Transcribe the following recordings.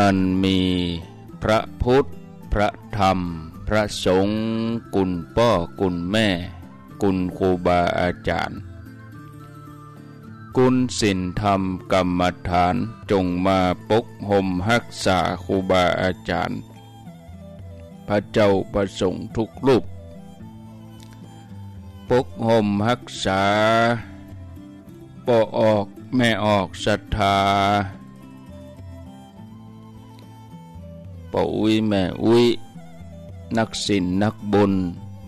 อันมีพระพุทธ พระธรรม พระสงฆ์กุณพ่อกุณแม่กุณครูบาอาจารย์กุณสินธรรมกรรมฐานจงมาปกห่มหักษาครูบาอาจารย์ พระเจ้าประสงค์ทุกรูปปกห่มหักษาปอออกแม่ออกศรัทธาปอุ้ยแม่อุ้ยนักสินนักบุญ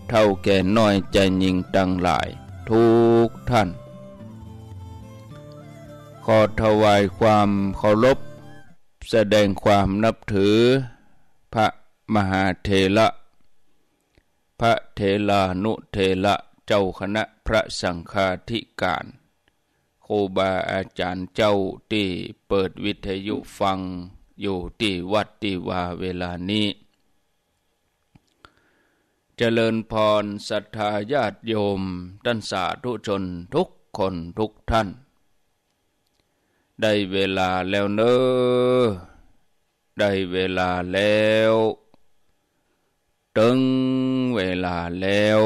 เท่าแก่น้อยใจยิงตังหลาย ทุกท่าน ขอถวายความเคารพ แสดงความนับถือ พระมหาเทระพระเทลานุเทระเจ้าคณะพระสังฆาธิการครูบาอาจารย์เจ้าที่เปิดวิทยุฟังอยู่ที่วัดที่วาเวลานี้จเจริญพรศรัทธาญาติโยมท่านสาธุชนทุกคนทุกท่าน ได้เวลาแล้วเนอได้เวลาแล้วถึงเวลาแล้ว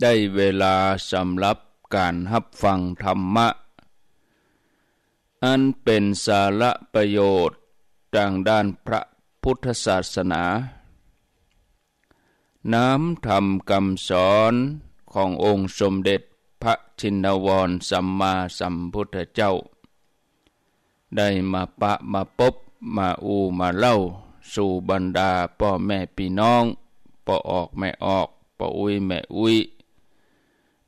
ได้เวลาสำหรับการหับฟังธรรมะอันเป็นสาระประโยชน์ดังด้านพระพุทธศาสนา น้ำธรรมคำสอนขององค์สมเด็จพระชินวรสัมมาสัมพุทธเจ้า ได้มาปะมาปบ มาอูมาเล่า สู่บรรดาพ่อแม่พี่น้องพ่อออกแม่ออกพ่ออุ้ยแม่อุ้ย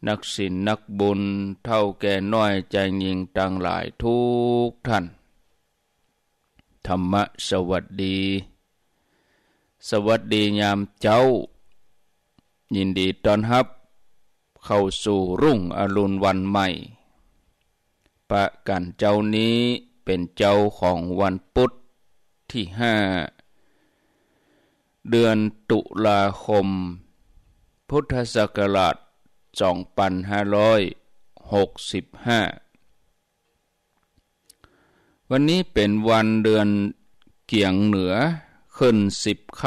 นักศิลนักบุญเท่าแก่น้อยใจยิงต่างหลายทุกท่าน ธรรมะสวัสดี สวัสดียามเจ้า ยินดีตอนรับ เข้าสู่รุ่งอรุณวันใหม่ ประกันเจ้านี้เป็นเจ้าของวันพุทธที่ห้า เดือนตุลาคม พุทธศักราช2อง5ันห้าร้อยหกสิบห้าวันนี้เป็นวันเดือนเกี่ยงเหนือขึ้นสิบค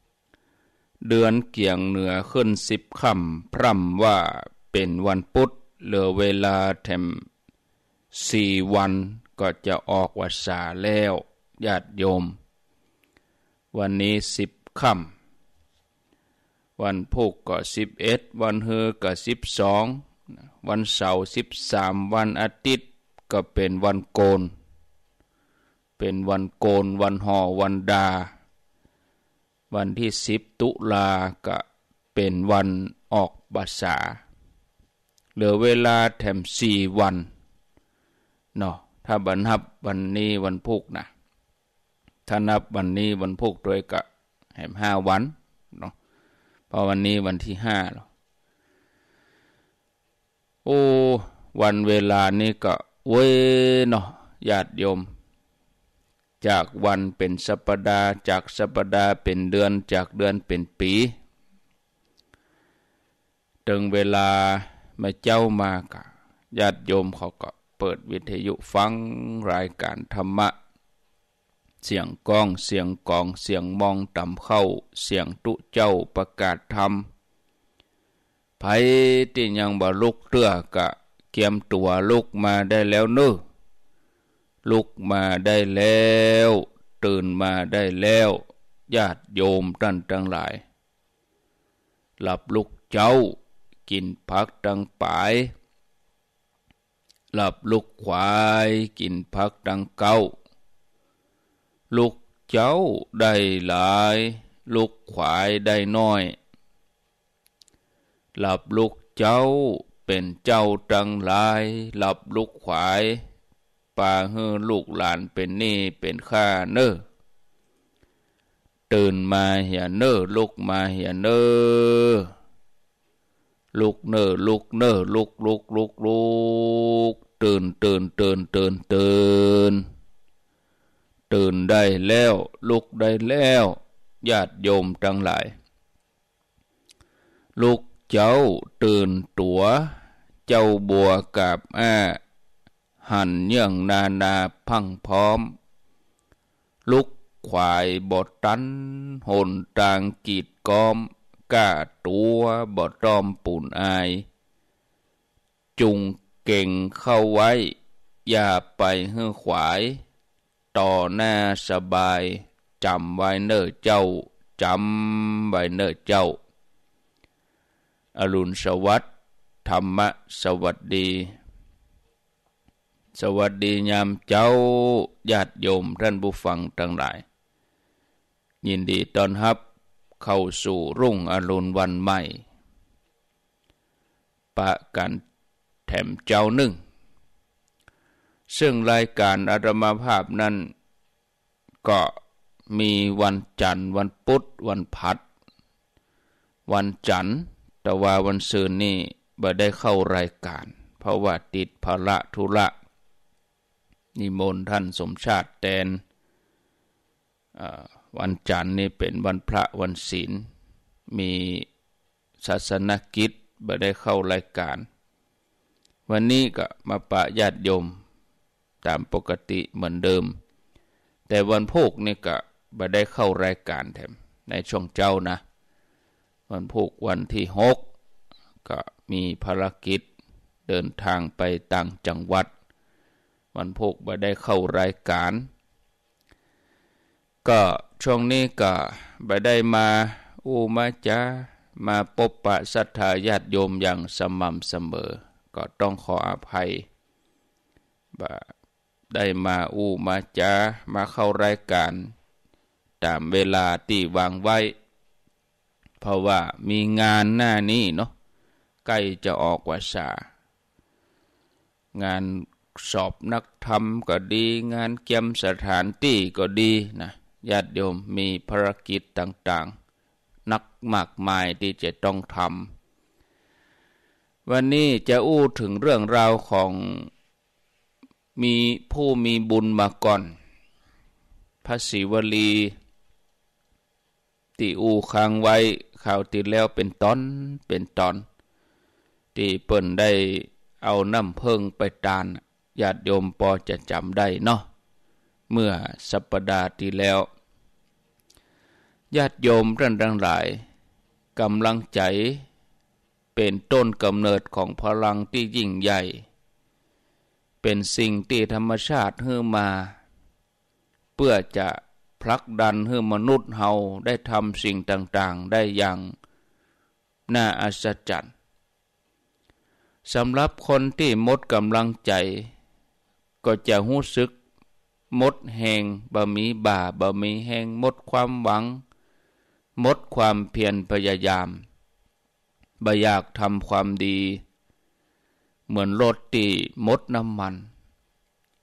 ำ เดือนเกี่ยงเหนือขึ้นสิบคำพร่ำว่าเป็นวันพุธเหลือเวลาแถมสี่วันก็จะออกวัดสาแล้วญาติโยม วันนี้สิบคำวันพุกก็สิบเอ็ดวันเฮอก็สิบสอง วันเสาร์สิบสามวันอาทิตย์ ก็เป็นวันโกน เป็นวันโกน วันห่อวันดา วันที่สิบตุลา ก็เป็นวันออกภาษาเหลือเวลาแถมสี่วันเนาะ ถ้าบรรทับวันนี้วันพุกนะ ถ้านับวันนี้วันพุกด้วยก็แถมห้าวันเนาะพอวันนี้วันที่ห้าแล้วโอ้วันเวลานี้ก็เว้เนาะญาติโยมจากวันเป็นสัปดาห์จากสัปดาห์เป็นเดือนจากเดือนเป็นปีถึงเวลามาเจ้ามากะญาติโยมเขาก็เปิดวิทยุฟังรายการธรรมะเสียงกองเสียงกองเสียงมองดำเข้าเสียงตุเจ้าประกาศธรรมไผี่ยังบ่ลุกเตื้อกะเกียมตัวลุกมาได้แล้วเนือลุกมาได้แล้ว ตื่นมาได้แล้วญาติโยมท่านทั้งหลาย หลับลุกเจ้า กินพักตังปาย หลับลุกควายกินพักตังเก้าลูกเจ้าได้หลายลูกขวายได้น้อย หลับลูกเจ้าเป็นเจ้าจังหลาย หลับลูกขวายป่าเฮือลูกหลานเป็นนี่เป็นข้าเน้อตื่นมาเหียเน้อลุกมาเหียเน้อลุกเน้อลุกเน้อลุกลุกลุกลุกตื่นตื่นตื่นตื่นตื่นตื่นได้แล้วลุกได้แล้วญาติโยมทั้งหลาย ลุกเจ้าตื่นตัวเจ้าบัวกาบอาหันยั่งนานาพังพร้อม ลุกขวายบดตันหนต่างกีดก้อมกาตัวบดตอมปุ่นอาย จุงเก่งเข้าไว้ อย่าไปเฮือขวายต่อหน้าสบายจำไว้เนอเจ้าจำไว้เนอเจ้า อรุณสวัสดิ์ธรรมะสวัสดี สวัสดียามเจ้าญาติโยมท่านผู้ฟังทั้งหลาย ยินดีต้อนรับเข้าสู่รุ่งอรุณวันใหม่ปะกันแถมเจ้าหนึ่งซึ่งรายการอารมาภาพนั้นก็มีวันจันทร์ วันพุธวันพัด วันจันทร์แต่ว่าวันกรนนี่บ่ได้เข้ารายการ เพราะว่าติดภาระธุระนิมนต์ท่านสมชาติแตนวันจันทร์นี่เป็นวันพระวันศีลมีศาสนกิจบ่ได้เข้ารายการ วันนี้ก็มาปะญาติโยมตามปกติเหมือนเดิม แต่วันพุกนี่ก็บ่ได้เข้ารายการแถมในช่วงเจ้านะ วันพุกวันที่หก ก็มีภารกิจ เดินทางไปต่างจังหวัด วันพุกบ่ได้เข้ารายการ ก็ช่วงนี้ก็บ่ได้มาอูมาจามาปบปะศรัทธาญาติโยมอย่างสม่ำเสมอ ก็ต้องขออภัยบ่าได้มาอูมาจามาเข้ารายการ ตามเวลาที่วางไว้ เพราะว่ามีงานหน้านี้ เนาะใกล้ จะออกวาสา งานสอบนัก ธรรม ก็ดี งานเกี่ยม สถานที่ก็ดี นะญาติโยมมีภารกิจต่าง ๆ นักมาก มาย ที่ จะต้องทำวันนี้จะอู้ถึงเรื่องราวของมีผู้มีบุญมาก่อน พระศิวลีตีอูค้างไว้ข่าวติดแล้วเป็นตอน เป็นตอนตีเปิ่นได้เอาน้ำเพิงไปตานญาติโยมพอจะจำได้เนาะ เมื่อสัปปดาห์ที่แล้ว ญาติโยมท่านทั้งหลายกำลังใจเป็นต้นกำเนิดของพลังที่ยิ่งใหญ่เป็นสิ่งที่ธรรมชาติเฮือมา เพื่อจะผลักดันให้มนุษย์เฮาได้ทำสิ่งต่าง ๆได้อย่าง น่าอัศจรรย์สำหรับคนที่มดกำลังใจ ก็จะหู้สึกมดแหงบะมีบ่าบะมีแหงมดความหวังมดความเพียรพยายามบ่อยากทำความดีเหมือนรถที่มดน้ำมัน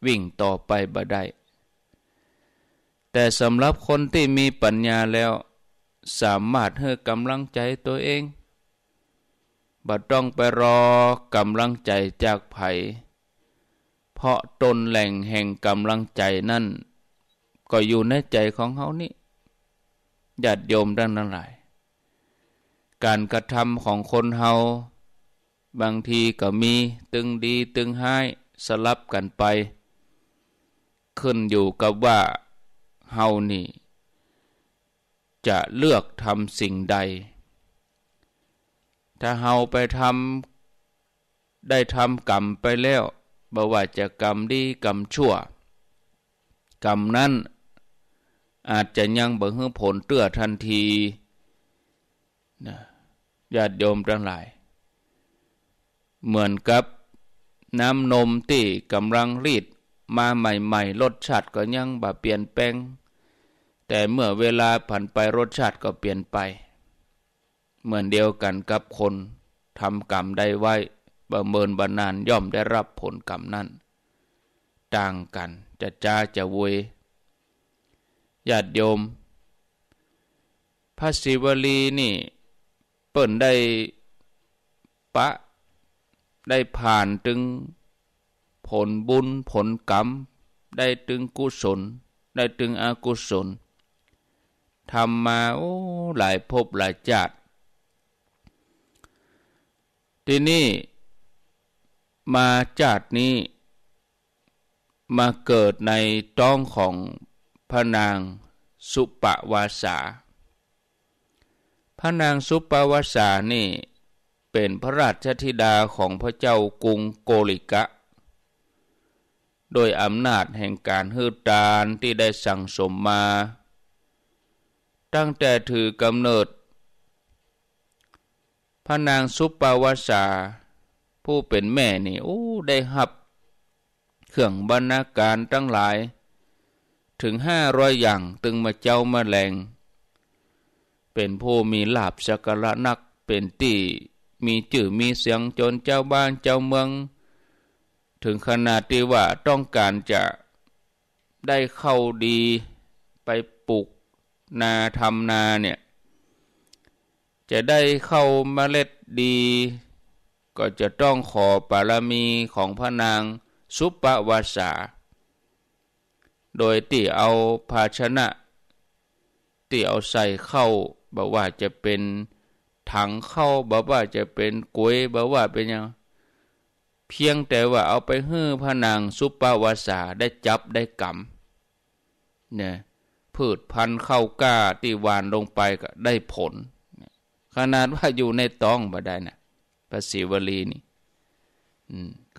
วิ่งต่อไปบ่ได้ แต่สำหรับคนที่มีปัญญาแล้วสามารถเฮ้กำลังใจตัวเองบ่ต้องไปรอกำลังใจจากไผ เพราะตนแหล่งแห่งกำลังใจนั่น ก็อยู่ในใจของเขานี่ญาติโยมดังนั้นหลาย การกระทำของคนเฮาบางทีก็มีตึงดีตึงห้สลับกันไป ขึ้นอยู่กับว่าเฮานี่ จะเลือกทำสิ่งใด ถ้าเฮาไปทำได้ทำกรรมไปแล้วบ่ว่าจะกรรมดีกรรมชั่ว กรรมนั้นอาจจะยังบ่เฮือผลเตื้อทันทีนะญาติโยมทั้งหลายเหมือนกับน้ำนมที่กำลังรีดมาใหม่ๆรสชาติก็ยังบ่เปลี่ยนแปลง แต่เมื่อเวลาผ่านไปรสชาติก็เปลี่ยนไป เหมือนเดียวกันกับคนทำกรรมได้ไว้ประเมินบานานย่อมได้รับผลกรรมนั้น ต่างกันจะจ้าจะเวยญาติโยมพระศิวลีนี่ เปิ่นได้ปะได้ผ่านถึงผลบุญผลกรรม ได้ถึงกุศลได้ถึงอกุศลทำมาโอ้หลายภพหลายชาติทีนี้มาชาตินี้ มาเกิดในต้องของพระนางสุปวาสาพระนางสุปวาสานี่เป็นพระราชธิดาของพระเจ้ากรุงโกลิกะ โดยอำนาจแห่งการฮือตานที่ได้สั่งสมมา ตั้งแต่ถือกำเนิด พระนางสุปปาวาสา ผู้เป็นแม่นี่โอ้ได้หับ เครื่องบรรณาการตั้งหลาย ถึงห้าร้อยอย่างตึงมาเจ้ามาแหลง เป็นผู้มีลาบสักระนักเป็นตีมีจื่อมีเสียงจนเจ้าบ้านเจ้าเมือง ถึงขนาดที่ว่าต้องการจะได้เข้าดี ไปปลูกนาทำนาเนี่ย จะได้เข้าเมล็ดดี ก็จะต้องขอปารมีของพระนางสุปวาสา โดยที่เอาภาชนะที่เอาใส่เข้าบอกว่าจะเป็นถังเข้าบอกว่าจะเป็นกล้วยบอกว่า เป็นยัง เพียงแต่ว่าเอาไปหื้อผนังซุปปาวาสาได้จับได้กำเนี่ยพืชพันธุ์ข้ากล้าที่หวานลงไปก็ ได้ผล ขนาดว่าอยู่ในตองบ่ได้นะภระีิวลีนี่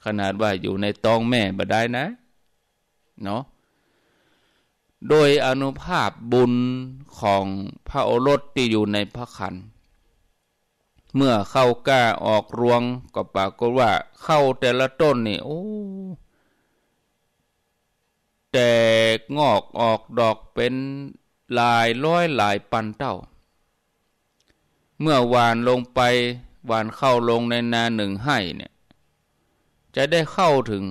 ขนาดว่าอยู่ในตองแม่บ่ได้นะ เนาะ โดยอนุภาพบุญของพระโอรสที่อยู่ในพระคันเมื่อเข้าก้าออกรวง ก็ปรากฏว่าเข้าแต่ละต้นนี่โอ้แตกงอกออกดอกเป็นหลายร้อยหลายปันเต้า เมื่อหวานลงไปหวานเข้าลงในนาหนึ่งให้เนี่ย จะได้เข้าถึง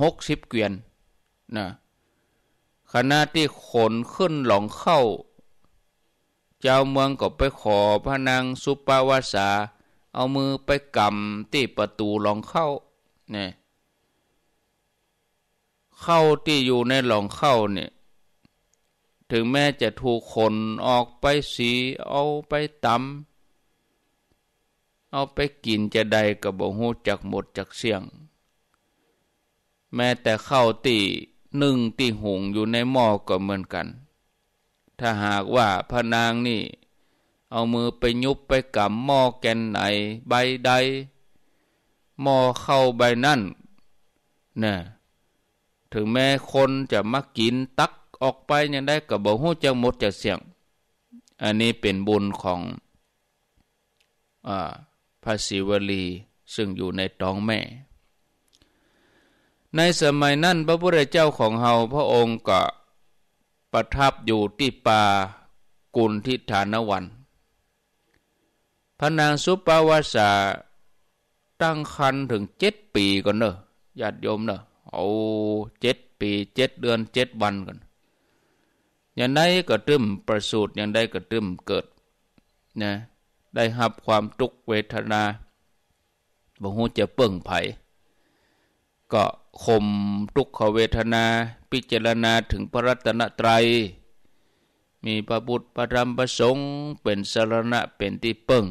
หกสิบเกวียนนะขณะที่ขนขึ้นหลองเข้าจ้าเมืองก็ไปขอพระนางสุปาวาสาเอามือไปกำที่ประตูหลองเข้าเนี่ยเข้าที่อยู่ในหลองเข้าเนี่ย ถึงแม้จะถูกขนออกไปสีเอาไปตำเอาไปกินจะใดกับบ่หูจากหมดจากเสียง แม้แต่เข้าตีหนึ่งตีหงอยู่ในหม้อก็เหมือนกันถ้าหากว่าพระนางนี่เอามือไปยุบไปกำหม้อแกนไหนใบใดหม้อเข้าใบนั่นนะถึงแม้คนจะมากินตักออกไปยังได้กับบกหูจังหมดจะเสียง อันนี้เป็นบุญของอพระศิวลีซึ่งอยู่ในท้องแม่ ในสมัยนั้น พระพุทธเจ้าของเฮาพระองค์ก็ประทับอยู่ที่ป่ากุลทิฐานวัน พระนางสุปาวาสาตั้งคันถึงเจ็ดปีก่อนเนอะญาติโยมเนอะเอาเจ็ดปีเจ็ดเดือนเจ็ดวันก่อนอย่างใดก็ตึมประสูติอย่างใดก็ตึมเกิดนะได้หับความทุกเวทนาบ่หูจะเปิ่งไผ่ก็ข่มทุกขเวทนาพิจารณาถึงพระรัตนตรัย มีพระบุตรพระธรรมพระสงฆ์เป็นสารณะเป็นที่เปิง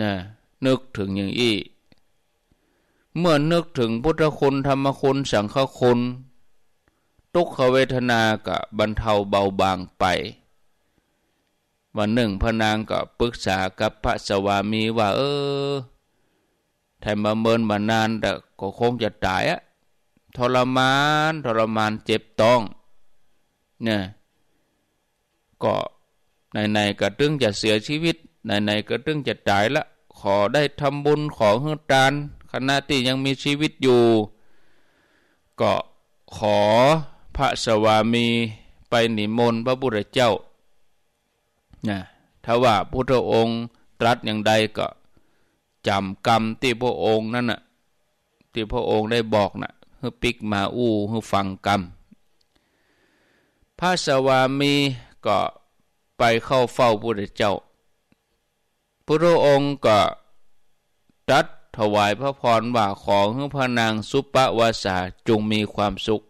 นะนึกถึงอย่างอี้เมื่อนึกถึงพุทธคุณธรรมคุณสังฆคุณทุกขเวทนากะบรรเทาเบาบางไป วันหนึ่งพระนางก็ปรึกษากับพระสวามีว่าเออถ้ามาเมินมานานแต่ก็คงจะตายอะทรมาน ทรมานเจ็บต้องเนี่ยก็ในในก็ตึงจะเสียชีวิต ในในก็ตึงจะตายละขอได้ทำบุญขอเฮือานขณะที่ยังมีชีวิตอยู่ ก็ขอพระสวามีไปนิมนต์พระบุตรเจ้านะถ้าว่าพุทธองค์ตรัสอย่างใดก็จำกรรมที่พระองค์นั่นน่ะที่พระองค์ได้บอกนะ่ะเพื่อปิกมาอู้เพื่อฟังกรรมพระสวามีก็ไปเข้าเฝ้าพระเจ้า พระองค์ก็ตัดถวายพระพรว่าของพระนางสุปะวาสาจงมีความสุข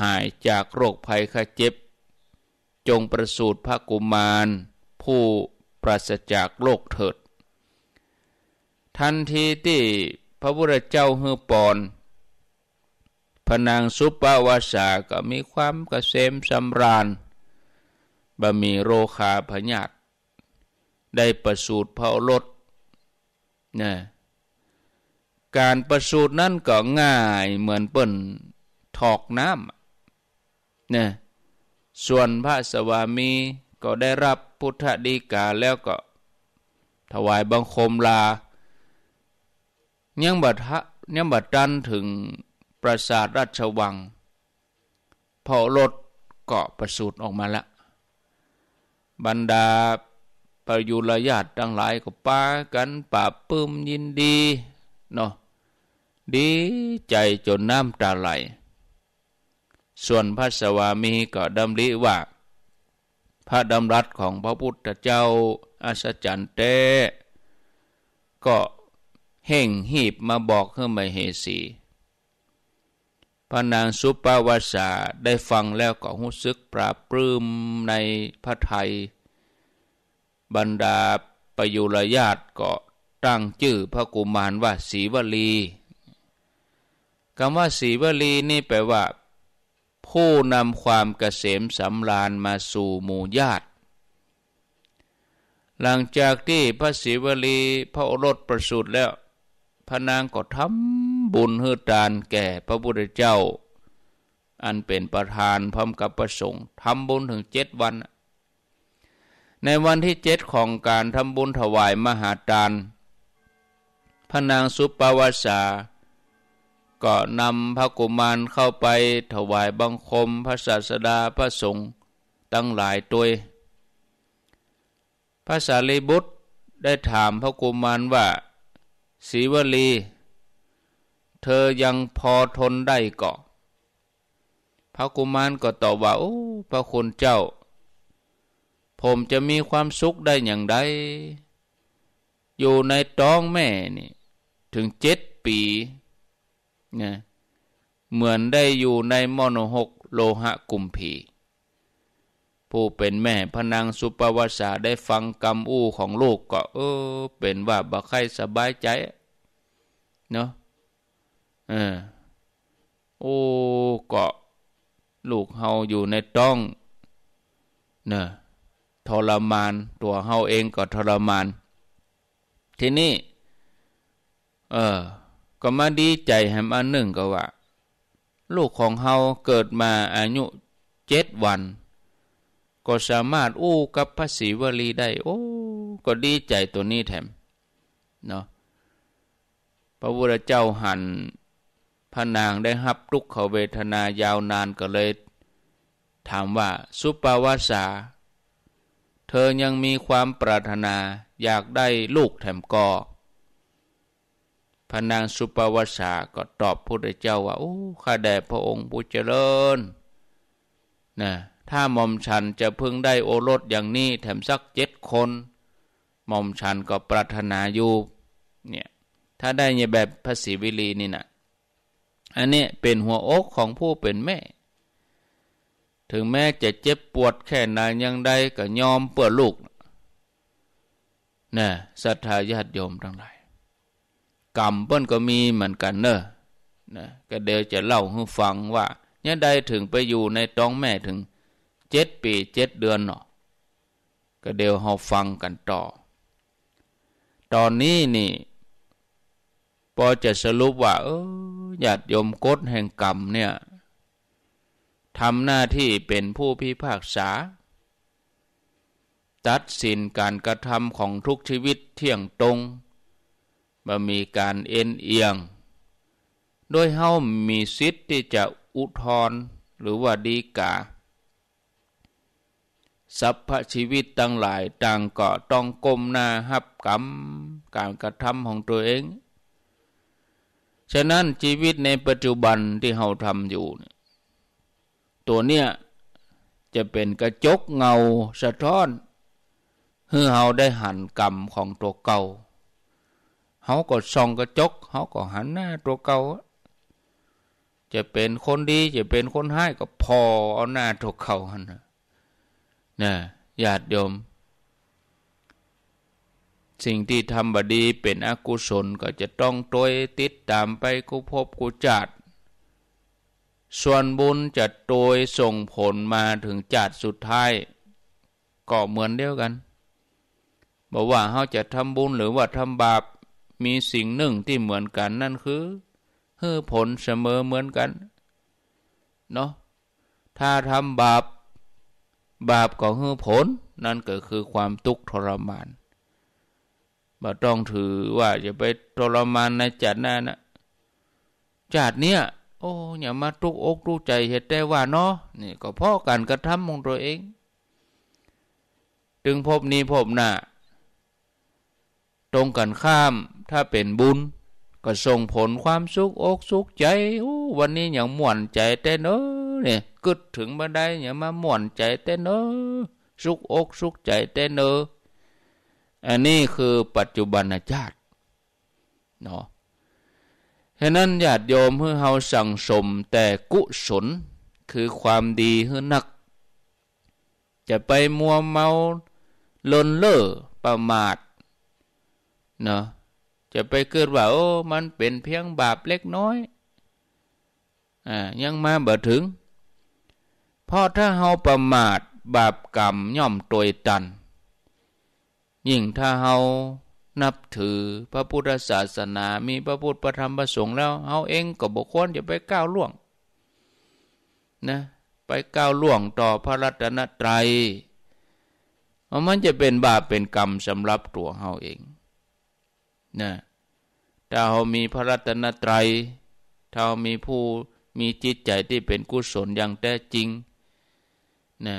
หายจากโรคภัยข้าเจ็บ จงประสูติพระกุมาร ผู้ปราศจากโรคเถิดทันทีที่พระพุทธเจ้าเฮือปอนพนางสุปาวาสาก็มีความกเกษมสำราญบะมีโรคาพญาตได้ประสูติพผารดนะการประสูตินั่นก็ง่ายเหมือนเปิ้นถอกน้ำนะส่วนพระสวามีก็ได้รับพุทธดีกาแล้วก็ถวายบังคมลาเนยังบัตฮะยังบัตดันถึงปราสาทราชวังพอรถเกาะประสูตรออกมาละ บรรดาประยุรญาติทั้งหลายก็ปากันปาปื้มยินดีเนาะดีใจจนน้ำตาไหลส่วนพระสวามีก็ดำริว่า พระดำรัสของพระพุทธเจ้าอัศจรรย์เต้ก็เฮ่งหีบมาบอกเฮมเฮสี พระนางสุปาวาสาได้ฟังแล้วก็หู้ซึกปราบปลื้มในพระไทย บรรดาประยุรญาติก็ตั้งชื่อพระกุมารว่าศีวลี คำว่าศีวลีนี่แปลว่า ผู้นำความเกษมสำราญมาสู่หมู่ญาติ หลังจากที่พระศีวลีพระโอรสประสูติแล้วพระนางก็ทำบุญเฮือานแก่พระพุทธเจ้า อันเป็นประธานพร้อมกับประสงค์ทำบุญถึงเจ็ดวัน ในวันที่เจ็ดของการทำบุญถวายมหาทานพระนางสุปปาวสา ก็นำพระกุมารเข้าไปถวายบังคมพระศาสดาพระสงฆ์ตั้งหลายตัวพระสารีบุตรได้ถามพระกุมารว่าศีวลี เธอยังพอทนได้เกาะ พระกุมารก็ตอบว่าโอ้พระคุณเจ้า ผมจะมีความสุขได้อย่างไรอยู่ในต้องแม่นี่ถึงเจ็ดปีนะเหมือนได้อยู่ในมโนหกโลหะกุมพีผู้เป็นแม่พนางสุปวสาได้ฟังกรรมอู้ของลูกก็เออ เป็นว่าบักไข่สบายใจ เนาะเออโอ้ก็ลูกเฮาอยู่ในต้องเนะทรมาน ตัวเฮาเองก็ทรมาน ทีนี้เออก็มาดีใจแหมอันหนึ่งก็ว่า ลูกของเฮาเกิดมาอายุเจ็ดวันก็สามารถอู้กับพระศรีวลีได้ โอ้ก็ดีใจตัวนี้แถมเนาะพระพุทธเจ้าหันพระนางได้ฮับทุกขเวทนายาวนานก็เลย ถามว่าสุปาวาสา เธอยังมีความปรารถนาอยากได้ลูกแถมกอพระนางสุปาวาสาก็ตอบพระพุทธเจ้าว่าโอ้ข้าแด่พระองค์ผู้เจริญนะถ้าหม่อมฉันจะพึงได้โอรสอย่างนี้ แถมสักเจ็ดคนหม่อมฉันก็ปรารถนาอยู่เนี่ยถ้าได้ในแบบพระศรีวิลีนี่นะ อันนี้เป็นหัวอกของผู้เป็นแม่ ถึงแม้จะเจ็บปวดแค่ไหนยังใดก็ ยอมเปื่อลูกนะศรัทธาญาติโยมทั้งหลายกรรมเปิ้นก็มีเหมือนกันเนอะนะก็เดี๋ยวจะเล่าให้ฟังว่าเนี่ยใดถึงไปอยู่ในต้องแม่ถึงเจ็ดปีเจ็ดเดือนเนาะ ก็เดี๋ยวเราฟังกันต่อ ตอนนี้นี่ พอจะสรุปว่าเออญาติโยมกฎแห่งกรรมเนี่ยทำหน้าที่เป็นผู้พิพากษา ตัดสินการกระทำของทุกชีวิตเที่ยงตรงบ่มีการเอ็นเอียง โดยเฮามีสิทธิ์ที่จะอุทธรณ์หรือว่าดีกาสัพพชีวิตตั้งหลายต่างก็ต้องก้มหน้าหับกรรมการกระทำของตัวเอง ฉะนั้นชีวิตในปัจจุบันที่เราทำอยู่ตัวเนี้ยจะเป็นกระจกเงาสะท้อนเฮื่อเราได้หันกรรมของตัวเก่าเขาก็ส่องกระจกเขาก็หันหน้าตัวเก่าจะเป็นคนดีจะเป็นคนให้ก็พอเอาหน้าตัวเก่าหันนะนะญาติโยม สิ่งที่ทำบดีเป็นอกุศลก็จะต้องตวยติดตามไป กุพบกุจัดส่วนบุญจะตัยส่งผลมาถึงจัดสุดท้ายก็เหมือนเดียวกันบอกว่าเขาจะทำบุญหรือว่าทำบาป มีสิ่งหนึ่งที่เหมือนกันนั่นคือเฮ้ผลเสมอเหมือนกันเนาะถ้าทำบาปบาปก็คือผลนั่นก็คือความทุกข์ทรมานบ่ต้องถือว่าจะไปทรมานในจัดหน้านะจัดเนี้ย โอ้อย่ามาทุกอกทุกใจเหตุใดว่าเนาะ นี่ก็เพราะการกระทำของตัวเองถึงพบนี้พบหน้าตรงกันข้ามถ้าเป็นบุญ ก็ส่งผลความสุขอกสุขใจวันนี้อย่างม่วนใจแต่นเออเนี่ยกึดถึงมาได้เนี่ยมาหม่วนใจเต้นเนอสุกอกสุกใจเต้นเนออันนี้คือปัจจุบันชาติเนาะฉะนั้นญาติโยมเพื่อเฮาสั่งสมแต่กุศลคือความดีเฮือนัก จะไปมัวเมาลนเล่อ ประมาทเนาะจะไปเกิดว่าโอ้มันเป็นเพียงบาปเล็กน้อยอ่ายังมาบ่ถึงเพราะถ้าเฮาประมาทบาปกรรมย่อมตวยตันยิ่งถ้าเฮานับถือพระพุทธศาสนา มีพระพุทธประธรรมประสงค์แล้ว เฮาเองก็บุคคลอย่าไปก้าวล่วง นะ ไปก้าวล่วงต่อพระรัตนตรัย มันจะเป็นบาปเป็นกรรมสำหรับตัวเฮาเอง นะ ถ้าเฮามีพระรัตนตรัยถ้ามีผู้มีจิตใจที่เป็นกุศลอย่างแท้จริงนะ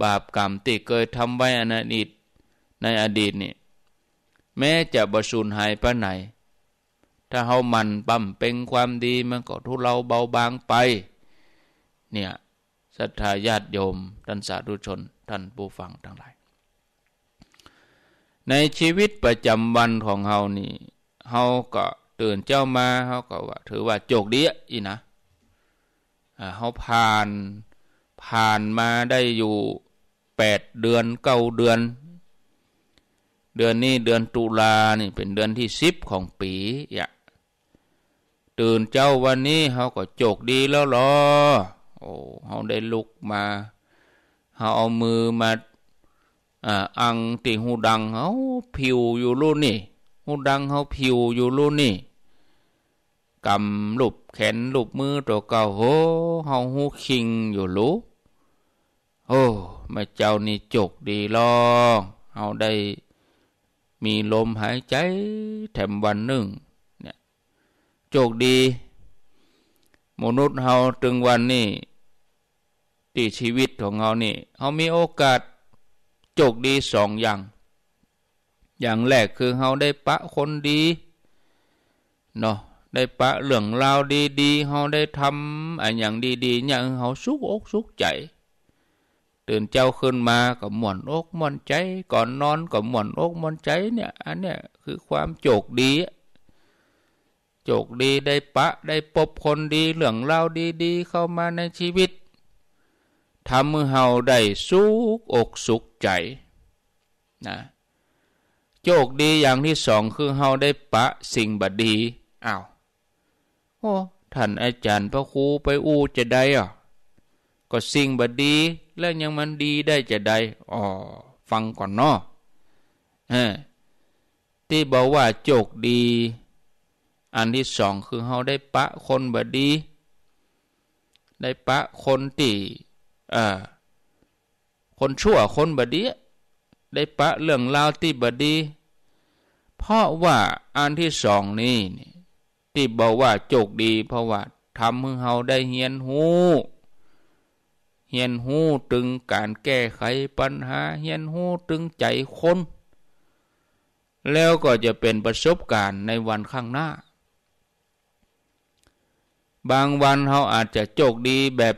บาปกรรมที่เคยทำไว้อดีตในอดีตนี่แม้จะบสูญหายไปไหน ถ้าเฮามันปั่มเป็นความดีมันก็ทุเลาเบาบางไปเนี่ยศรัทธาญาติโยม ท่านสาธุชนท่านผู้ฟังทั้งหลาย ในชีวิตประจำวันของเฮานี่เฮาก็ตื่นเจ้ามาเฮาก็ว่า ถือว่าโจกดีอีนะเฮาผ่านผ่านมาได้อยู่แปดเดือนเก้าเดือน เดือนนี้เดือนตุลานี่เป็นเดือนที่สิบของปีอย่าตื่นเจ้าวันนี้ เขาก็โจกดีแล้วหรอโอ้เขาได้ลุกมา เขาเอามือมาอังตีหูดังเขาผิวอยู่รุ่นนี่หูดังเขาผิวอยู่รุ่นนี่กำลุบแขนลูบมือตัวเก่าโหเฮาหูคิงอยู่รู้โอ้มาเจ้านี่จกดีลองเฮาได้มีลมหายใจแถมวันหนึ่งเนี่ยจกดี มนุษย์เฮาจึงวันนี้ที่ชีวิตของเฮานี่ เฮา มีโอกาส จกดีสองอย่าง อย่างแรกคือเฮาได้ปะคนดีเนาะได้ปะเรื่องราวดีๆเขาได้ทำอันอย่างดีๆ อย่างเขาสุกอกสุกใจ ตื่นเจ้าขึ้นมาก็หมวนอกหมวนใจ ก่อนนอนก็หมวนอกหมวนใจเนี่ย อันเนี้ยคือความโจกดีโจกดีได้ปะได้พบคนดีเรื่องราวดีๆ เข้ามาในชีวิตทำมือเฮาได้สุกอกสุกใจ นะโจกดีอย่างที่สองคือเฮาได้ปะ สิ่งบดี อ้าวโอ้ท่านอาจารย์พระครูไปอู้จะได้อ่ะก็สิ่งบดี แล้วยังมันดีได้จะได้อ๋อฟังก่อนเนาะเออที่บอกว่าโจกดี อันที่สองคือเขาได้ปะคนบดี ได้ปะคนตีเออคนชั่วคนบดี ได้ปะเรื่องราวที่บดี เพราะว่า อันที่สองนี้นี่ที่บอกว่าโจกดีเพราะว่าทำให้เฮาได้เฮียนหู เฮียนหูถึงการแก้ไขปัญหาเฮียนหูถึงใจคนแล้วก็จะเป็นประสบการณ์ในวันข้างหน้า บางวันเขาอาจจะโจกดีแบบ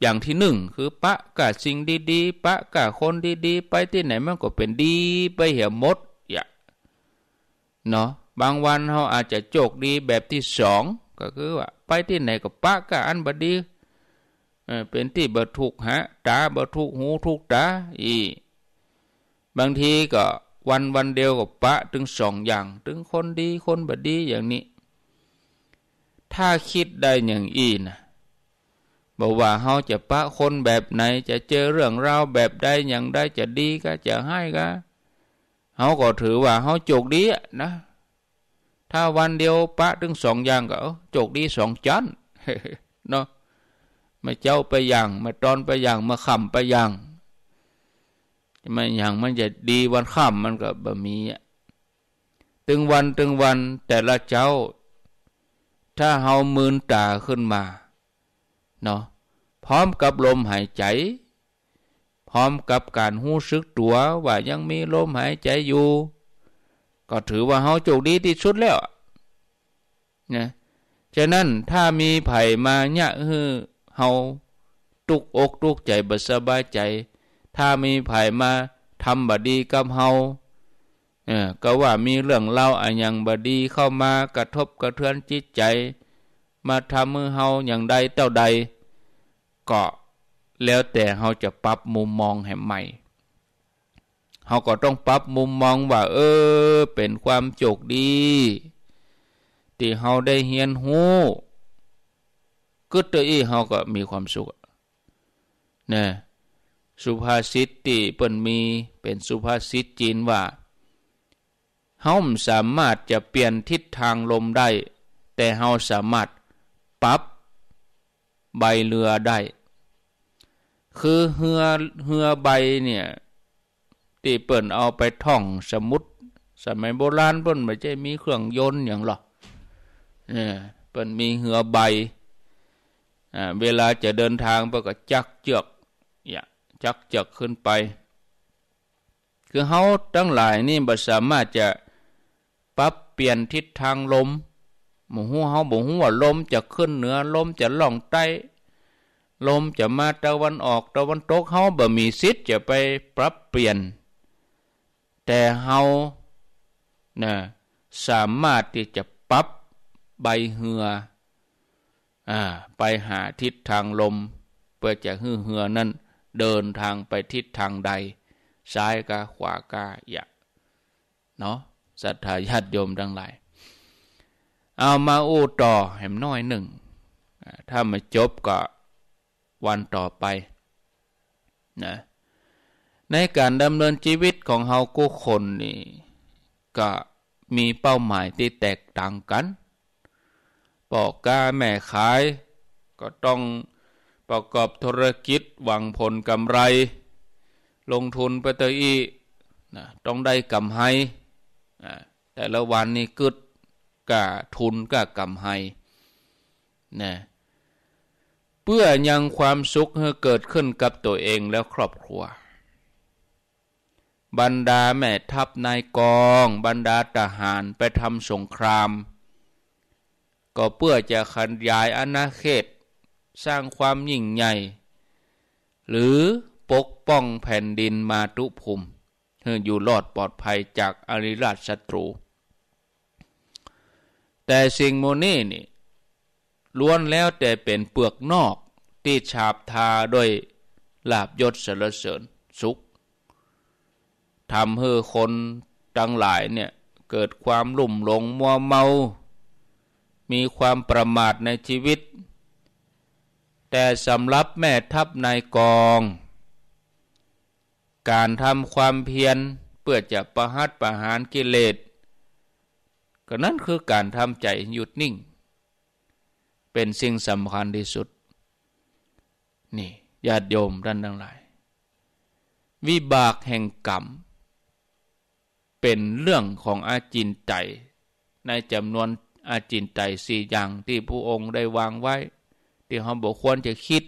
อย่างที่หนึ่ง คือ ปะกะสิ่งดีๆปะกะคนดีๆไปที่ไหนมันก็เป็นดีไปเหี่ยมดอย่าเนาะบางวันเขาอาจจะโชคดีแบบที่สองก็คือ ว่า ไปที่ไหนก็ปะก็อันบดีเป็นที่บทุกฮะตาบทุกหูทุกตาอี บางทีก็วันวันเดียวกับปะถึงสองอย่าง ถึงคนดีคนบดีอย่างนี้ ถ้าคิดได้อย่างอีนะบอกว่าเขาจะปะคนแบบไหน จะเจอเรื่องราวแบบใดอย่างใดจะดีก็จะให้ก็เขาก็ถือว่าเขาโจกดีนะถ้าวันเดียวปะถึงสองอย่างก็โจกดีสองจันเนาะมาเจ้าไปอย่างมาตอนไปอย่างมาขำไปอย่าง มัมอย่างมันจะดีวันขำมันก็บะมีตึงวันตึงวันแต่ละเจ้า ถ้าเฮามืนตาขึ้นมาเนาะพร้อมกับลมหายใจ พร้อมกับการหู้ซึกตัวว่ายังมีลมหายใจอยู่ก็ถือว่าเฮาโชคดีที่สุดแล้วนะฉะนั้นถ้ามีไผ่มาเนี่ยเฮาตุกอกตุกใจบสบายใจ ถ้ามีไผ่มาทำบดีกับเฮาเออก็ว่ามีเรื่องเล่าอะยังบดีเข้ามากระทบกระเทือนจิตใจ มาทำมือเฮาอย่างใดเต่าใดก็ แล้วแต่เฮาจะปรับมุมมองให้ใหม่เขาก็ต้องปรับมุมมองว่า เออเป็นความโชคดีที่เขาได้เฮียนหูก็ตัวอีเขาก็มีความสุขนะสุภาษิตที่เปิ่นมีเป็นสุภาษิตจีนว่าเฮาสามารถจะเปลี่ยนทิศทางลมได้ แต่เฮาสามารถปรับใบเรือได้ คือเหือเหือใบเนี่ยที่เปิ่นเอาไปท่องสมุดสมัยโบราณเปิ่นไม่ใช่มีเครื่องยนต์อย่างหรอกเนี่ยเปิ่นมีเหือใบ เวลาจะเดินทางเปิ่นก็จักเจือกอย่าจักเจือกขึ้นไป คือเขาทั้งหลายนี่บ่สามารถจะปรับเปลี่ยนทิศทางลมหมูหูเขาบ่กูว่าลมจะขึ้นเหนือลมจะล่องใต้ ลมจะมาตะวันออกตะวันตกเขาบ่มีสิทธิ์จะไปปรับเปลี่ยนแต่เฮานะสามารถที่จะปับใบเหืออ่ไปหาทิศทางลม เพื่อจะหือเหือนั้นเดินทางไปทิศทางใด ซ้ายกาขวากาอย่าเนาะศรัทธาญาติโยมทั้งหลาย เอามาอู้ต่อแหมน้อยหนึ่ง ถ้าไม่จบก็วันต่อไปนะในการดำเนินชีวิตของเฮากู้คนนี่ก็มีเป้าหมายที่แตกต่างกัน ปอกกาแม่ขายก็ต้องประกอบธุรกิจหวังผลกำไร ลงทุนไปตอีนะต้องได้กำไรนะแต่ละวันนี่กึดกาทุนกะกำไรนะเพื่อยังความสุขให้เกิดขึ้นกับตัวเองแล้วครอบครัวบรรดาแม่ทัพนายกองบรรดาทหารไปทำสงคราม ก็เพื่อจะขยายอาณาเขตสร้างความยิ่งใหญ่ หรือปกป้องแผ่นดินมาตุภูมิให้อยู่รอดปลอดภัยจากอริราชศัตรู แต่สิ่งโมนี่นี่ล้วนแล้วแต่เป็นเปลือกนอกที่ฉาบทาด้วยลาบยศเสรเสริญสุขทำให้คนทั้งหลายเนี่ยเกิดความลุ่มหลงมัวเมา มีความประมาทในชีวิต แต่สำหรับแม่ทัพในกอง การทำความเพียรเพื่อจะประหัตประหารกิเลสก็นั่นคือการทำใจหยุดนิ่ง เป็นสิ่งสำคัญที่สุด นี่ญาติโยมท่านทั้งหลาย วิบากแห่งกรรมเป็นเรื่องของอาจินไตในจำนวนอาจินไตสี่อย่างที่ผู้องค์ได้วางไว้ที่เขาบอกควรจะคิด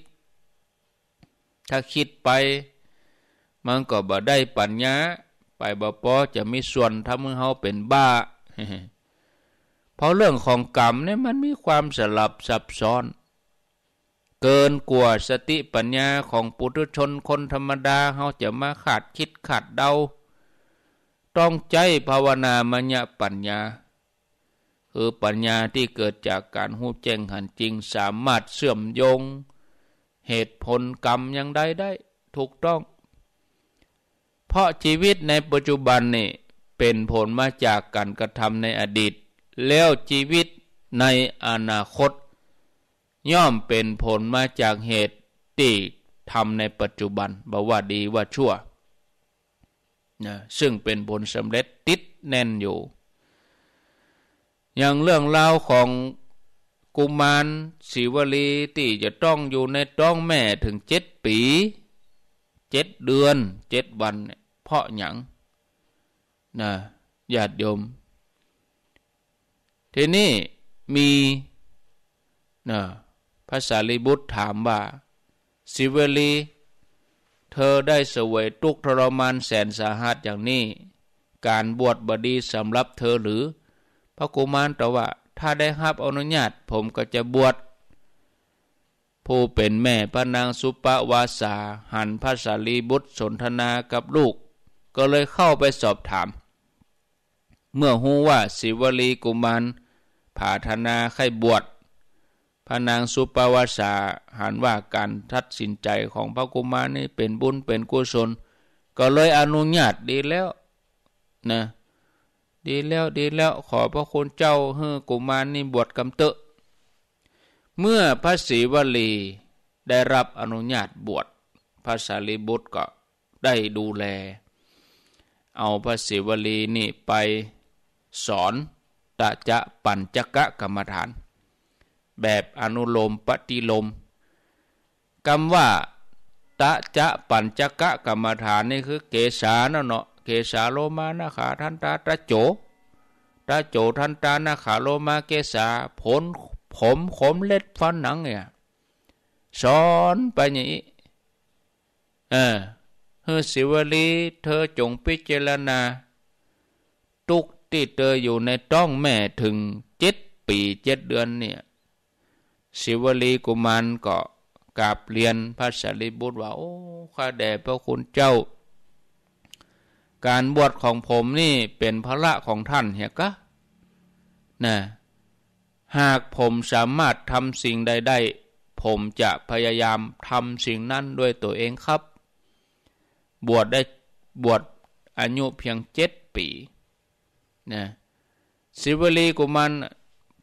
ถ้าคิดไป มันก็บ่ได้ปัญญา ไปบ่พอจะมีส่วนทำให้เขาเป็นบ้า เพราะเรื่องของกรรมเนี่ยมันมีความสลับซับซ้อน เกินกว่าสติปัญญาของปุถุชนคนธรรมดาเขาจะมาขาดคิดขาดเดาต้องใจภาวนามัญะปัญญา คือปัญญาที่เกิดจากการหูแจ้งหันจริงสามารถเชื่อมโยง เหตุผลกรรมยังได้ได้ ถูกต้อง เพราะชีวิตในปัจจุบันนี่เป็นผลมาจากการกระทำในอดีต แล้วชีวิตในอนาคต ย่อมเป็นผลมาจากเหตุที่ทำในปัจจุบันบอกว่าดีว่าชั่วนะซึ่งเป็นบุญสำเร็จติดแน่นอยู่ อย่างเรื่องราวของกุมารศิวลี ที่จะต้องอยู่ในต้องแม่ถึงเจ็ดปี เจ็ดเดือน เจ็ดวันเพราะหยังนะญาติโยม ทีนี้มีนะภาษาลิบุตรถามว่าศิวลีเธอได้เสวยทุกทรมานแสนสาหัสอย่างนี้ การบวชบดีสำหรับเธอหรือ พระกุมารตว่า ถ้าได้รับอนุญาตผมก็จะบวชผู้เป็นแม่พระนางสุปวาสาหันพระสารีบุตรสนทนากับลูก ก็เลยเข้าไปสอบถาม เมื่อหูว่าศิวลีกุมารผาธนาไข้บวชพระนางสุปวาสาหันว่าการทัดสินใจของพระกุมารนี่เป็นบุญเป็นกุศลก็เลยอนุญาตดีแล้วนะดีแล้วดีแล้วขอพระคุณเจ้าเฮ้อกุมารนี่บวชกำเตะเมื่อพระศรีวลีได้รับอนุญาตบวชพระสารีบุตรก็ได้ดูแล เอาพระศิวลีนี่ไปสอนตะจะปัญจกะกรรมฐานแบบอนุโลมปฏิลมคำว่า ตะจะปัญจกะกรรมฐานนี่คือ เกษาเนาะเนเกษาโลมานาขาทันตาตะโจ ตะโจทันตานาขาโลมา เกษาผลผมขมเล็ดฟันหนังเนี่ยสอนไปอย่างนี้เออเฮอสิวลีเธอจงพิจารณาตุกที่เธออยู่ในต้องแม่ถึงเจ็ดปีเจ็ดเดือนเนี่ยศิวลีกุมารก็กราบเรียนพระสารีบุตรว่า โอ้ ข้าแด่พระคุณเจ้า การบวชของผมนี่เป็นพระละของท่านเหรอกะนะหากผมสามารถทำสิ่งใดได้ ผมจะพยายามทำสิ่งนั้นด้วยตัวเองครับ บวชได้บวชอายุเพียงเจ็ดปีนะศิวลีกุมาร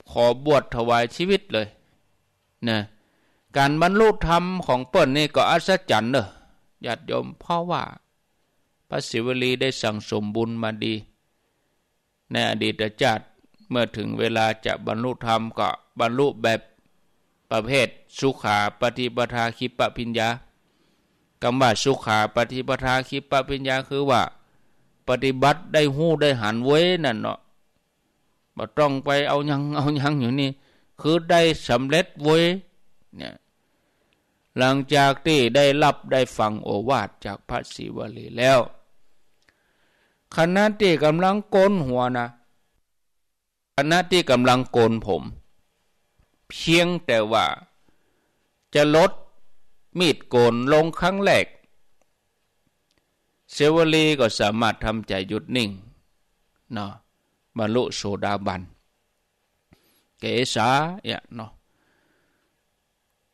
ขอบวชถวายชีวิตเลยนะการบรรลุธรรมของเปิ้นนี่ก็อัศจรรย์เนอะญาติโยมเพราะว่าพระศิวลีได้สั่งสมบุญมาดี ในอดีตชาติเมื่อถึงเวลาจะบรรลุธรรมก็บรรลุแบบประเภทสุขาปฏิปทาคิปปิญญาคำว่าสุขาปฏิปทาคิปปิญญาคือว่าปฏิบัติได้หู้ได้หันเว้นั่นเนาะบ่ต้องไปเอายังเอายังอยู่นี่คือได้สำเร็จไว้เนี่ยหลังจากที่ได้รับได้ฟังโอวาทจากพระศิวลีแล้ว ขณะที่กำลังโกนหัวนะขณะที่กำลังโกนผม เพียงแต่ว่าจะลดมีดโกนลงครั้งแรกเซวลีก็สามารถทำใจหยุดนิ่งเนาะบรรลุโสดาบันเกษาเนี่ยเนาะ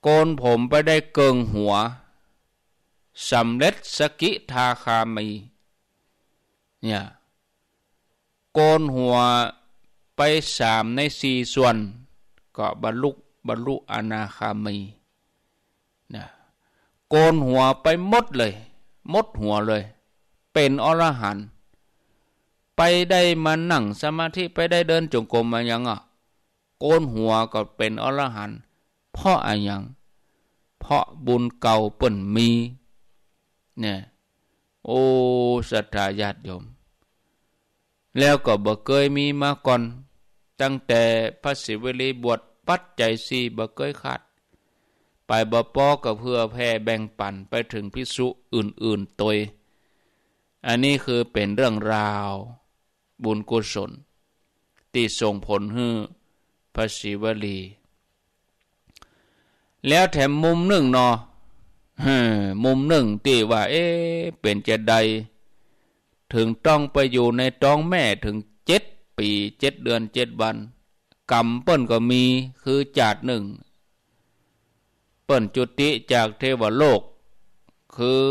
โกนผมไปได้เกิงหัวสำเร็จสกิทาคามีเนี่ยโกนหัวไปสามในสี่ส่วน ก็บรรลุบรรลุอนาคามีนะโกนหัวไปหมดเลยหมดหัวเลย เป็นอรหันต์ไปได้มานั่งสมาธิไปได้เดินจงกรมมายังอ่ะโกนหัวก็เป็นอรหันต์เพราะอะไรยัง เพราะบุญเก่าเปิ่นมี เนี่ย โอ้สัทายาติยม แล้วก็บ่เคยมีมาก่อน ตั้งแต่พระศิวลีบวชปัดใจสีบ่เคยขาดไปบ่ปอกบเพื่อแพ่แบ่งปัน ไปถึงพิสุอื่น ๆตัวอันนี้คือเป็นเรื่องราว บุญกุศลที่ส่งผลให้พระศิวลี แล้วแถมมุมหนึ่งนอมุมหนึ่งที่ว่าเอ๊เป็นจะใด ถึงต้องไปอยู่ในท้องแม่ถึงเจ็ดปีเจ็ดเดือนเจ็ดวัน กรรมเปิ้นก็มี คือจาดหนึ่ง เปิ้นจุติ จากเทวโลก คือ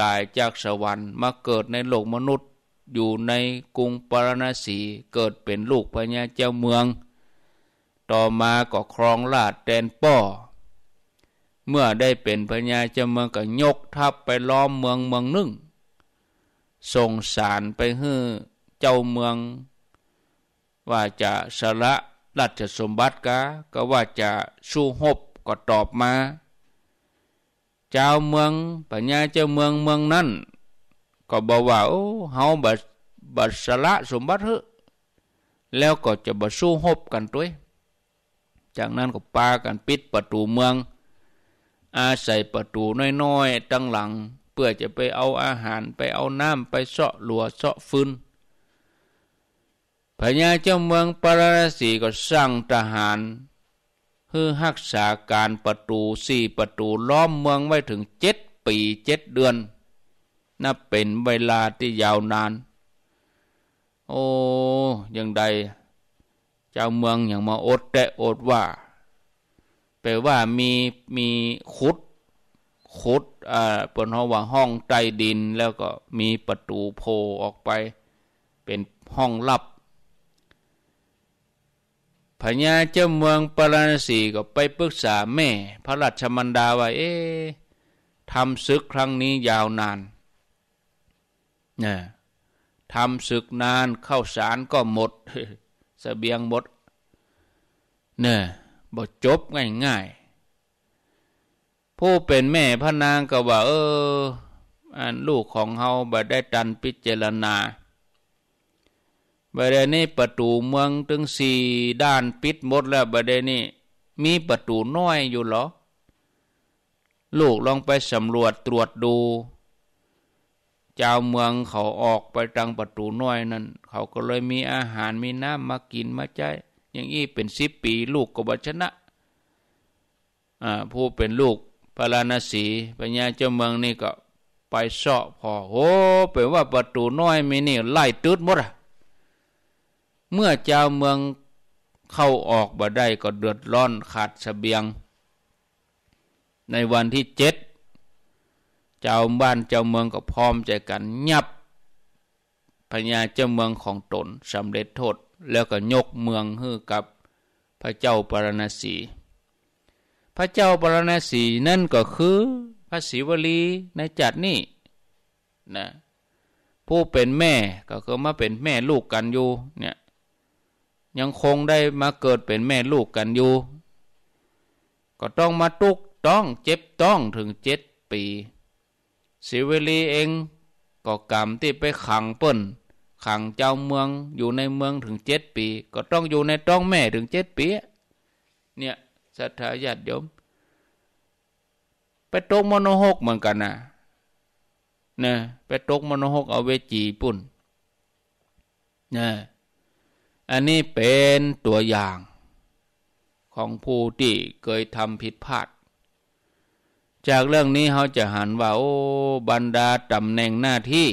ตายจากสวรรค์มาเกิดในโลกมนุษย์ อยู่ในกรุงปารณสี เกิดเป็นลูกพญาเจ้าเมืองต่อมาก็ครองราชแดนป้อเมื่อได้เป็นพญาเจ้าเมืองก็ยกทัพไปล้อมเมืองเมืองหนึ่งส่งสารไปฮื้อเจ้าเมือง ว่าจะสละราชสมบัติกะ ก็ว่าจะสู้หบก็ตอบมา เจ้าเมืองปัญญาเจ้าเมืองเมืองนั่นก็บอกว่าโอ้เฮาบัดบัดสละสมบัติเถอะแล้วก็จะบัดสู้หบกันด้วยจากนั้นก็ปากันปิดประตูเมือง อาศัยประตูน้อยๆตั้งหลังเพื่อจะไปเอาอาหารไปเอาน้ำไปเสาะหลัวเสาะฟืนพญาเจ้าเมืองปาราสีก็สร้างทหารเพื่อฮักษาการประตูสี่ประตูล้อมเมืองไว้ถึงเจ็ดปีเจ็ดเดือน นับเป็นเวลาที่ยาวนาน โอ้ยังใดจ้าเมืองอย่างมาอดแต่อดว่าแปลว่ามีมีคุดคุดอ่าเปิดห้องว่าห้องใต้ดินแล้วก็มีประตูโพออกไปเป็นห้องลับพญาเจ้าเมืองปราณสีก็ไปปรึกษาแม่พระราชมันดาว่า เอ๊ทำศึกครั้งนี้ยาวนานเนี่ยทำศึกนานเข้าสารก็หมดสเสบียงหมดเนี่ยบทจบง่ายๆ ผู้เป็นแม่พระนางก็ว่า เอออันลูกของเฮาบ่ได้ตันพิจารณาบ่ได้นี่ประตูเมืองถึงสี่ด้านปิดหมดแล้วบ่ได้นี่มีประตูน้อยอยู่หรอ ลูกลองไปสำรวจตรวจดูชาวเมืองเขาออกไปตังประตูน้อยนั่นเขาก็เลยมีอาหารมีน้ำมากินมาใจอย่างอี้เป็นสิบปี ลูกกบชนะผู้เป็นลูกพระราณสี ปัญญาเจ้าเมืองนี่ก็ไปเสาะพอโอ้เป็นว่าประตูน้อยมีนี่ ไล่ตืดหมดอะเมื่อเจ้าเมืองเข้าออกบ่ได้ก็เดือดร้อนขาดสเสบียง ในวันที่เจ็ดจ้าบ้านเจ้าเมืองก็พร้อมใจกันยับพญาเจ้าเมืองของตนสำเร็จโทษ แล้วก็ยกเมืองให้กับพระเจ้า ปารณสี พระเจ้า ปารณสีนั่นก็คือพระศิวลีในจัดนี่นะผู้เป็นแม่ก็คือมาเป็นแม่ลูกกันอยู่เนี่ยยังคงได้มาเกิดเป็นแม่ลูกกันอยู่ ก็ต้องมาตุกต้องเจ็บต้องถึงเจ็ดปีสิเวลีเองก็กรรมที่ไปขังเปิ้น ขังเจ้าเมืองอยู่ในเมืองถึงเจ็ดปี ก็ต้องอยู่ในต้องแม่ถึงเจ็ดปี เนี่ยสัทธาญาติโยม ไปตกมโนหกเหมือนกันนะนะไปตกมโนหกเอาเวจีปุ่นนะอันนี้เป็นตัวอย่างของผู้ที่เคยทำผิดพลาดจากเรื่องนี้เขาจะหันว่า โอ้บรรดาตำแหน่งหน้าที่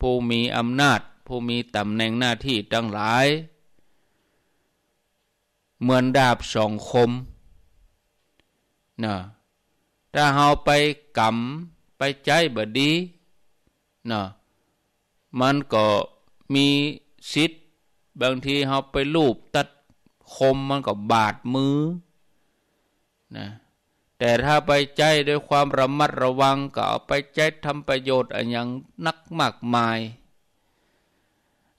ผู้มีอำนาจ ผู้มีตำแหน่งหน้าที่ตั้งหลาย เหมือนดาบสองคมนะถ้าเราไปกำไปใจบดีนะมันก็มีสิทธิ์บางทีเราไปลูบตัดคมมันก็บาดมือ นะแต่ถ้าไปใจด้วยความระมัดระวัง ก็เอาไปใจทำประโยชน์อันยังนักมากมาย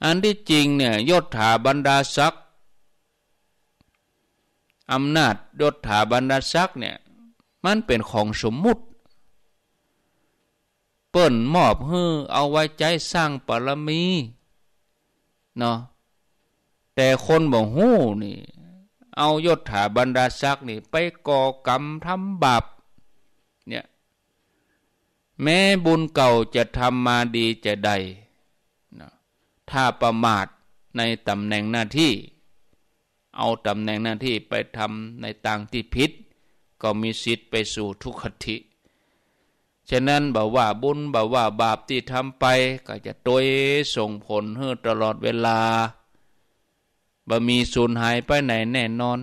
อันที่จริงเนี่ยยศถาบรรดาศักดิ์อำนาจยศถาบรรดาศักดิ์เนี่ย มันเป็นของสมมุติ เปิ่นมอบเฮือเอาไว้ใจสร้างปรมีเนาะแต่คนบอกหู้นี่เอายศถาบรรดาศักดิ์นี่ไปก่อกรรมทำบาปเนี่ยแม้บุญเก่าจะทำมาดีจะใด ถ้าประมาทในตำแหน่งหน้าที่ เอาตำแหน่งหน้าที่ไปทำในต่างที่พิษก็มีสิทธิ์ไปสู่ทุกขติฉะนั้นบ่าว่าบุญบ่าว่าบาปที่ทำไป ก็จะโดยส่งผลให้ตลอดเวลาบ่ มีสูญหายไปไหนแน่นอน